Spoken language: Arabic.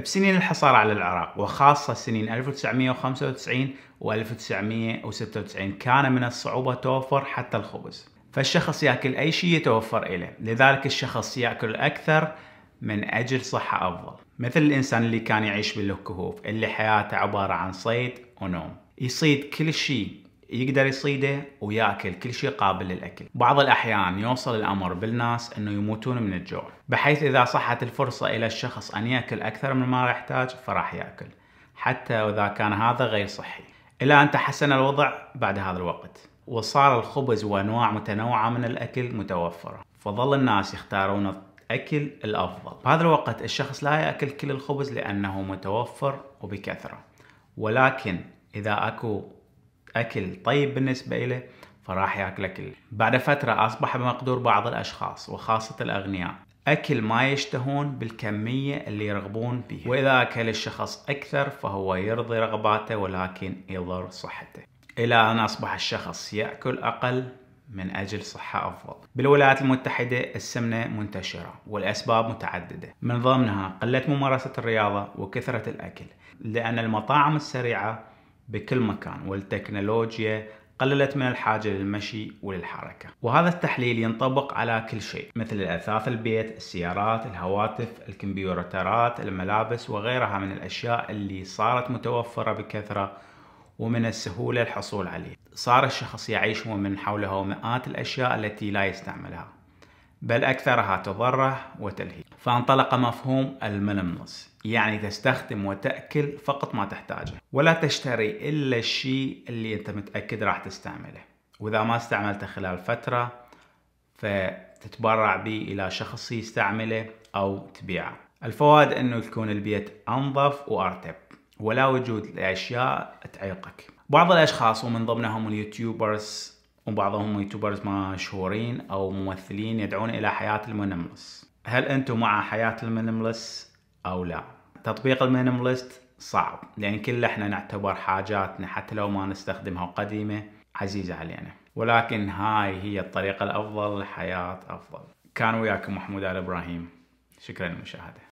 بسنين الحصار على العراق وخاصة سنين 1995 و 1996 كان من الصعوبة توفر حتى الخبز فالشخص يأكل أي شيء يتوفر إليه لذلك الشخص يأكل أكثر من أجل صحة أفضل مثل الإنسان اللي كان يعيش بالكهوف اللي حياته عبارة عن صيد ونوم يصيد كل شيء يقدر يصيده وياكل كل شيء قابل للاكل بعض الاحيان يوصل الامر بالناس انه يموتون من الجوع بحيث اذا صحت الفرصه الى الشخص ان ياكل اكثر من ما يحتاج فراح ياكل حتى واذا كان هذا غير صحي الى ان تحسن الوضع بعد هذا الوقت وصار الخبز وانواع متنوعه من الاكل متوفره فظل الناس يختارون الاكل الافضل بهذا الوقت الشخص لا ياكل كل الخبز لانه متوفر وبكثره ولكن اذا اكو أكل طيب بالنسبة له فراح ياكل أكل بعد فترة أصبح بمقدور بعض الأشخاص وخاصة الأغنياء أكل ما يشتهون بالكمية اللي يرغبون بها وإذا أكل الشخص أكثر فهو يرضي رغباته ولكن يضر صحته إلى أن أصبح الشخص يأكل أقل من أجل صحة أفضل بالولايات المتحدة السمنة منتشرة والأسباب متعددة من ضمنها قلة ممارسة الرياضة وكثرة الأكل لأن المطاعم السريعة بكل مكان والتكنولوجيا قللت من الحاجة للمشي وللحركة وهذا التحليل ينطبق على كل شيء مثل الأثاث البيت، السيارات، الهواتف، الكمبيوترات، الملابس وغيرها من الأشياء اللي صارت متوفرة بكثرة ومن السهولة الحصول عليه صار الشخص يعيش ومن حوله مئات الأشياء التي لا يستعملها بل أكثرها تضرة وتلهي فانطلق مفهوم الملمس يعني تستخدم وتأكل فقط ما تحتاجه ولا تشتري إلا الشيء اللي أنت متأكد راح تستعمله وإذا ما استعملته خلال فترة فتتبرع به إلى شخص يستعمله أو تبيعه الفوائد أنه يكون البيت أنظف وأرتب ولا وجود لأشياء تعيقك بعض الأشخاص ومن ضمنهم اليوتيوبرز وبعضهم يوتيوبرز مشهورين أو ممثلين يدعون إلى حياة المينيماليست هل أنتم مع حياة المينيماليست أو لا؟ تطبيق المينيماليست صعب لأن كل احنا نعتبر حاجاتنا حتى لو ما نستخدمها قديمة عزيزة علينا ولكن هاي هي الطريقة الأفضل لحياة أفضل كان وياكم محمود آل إبراهيم شكرا للمشاهدة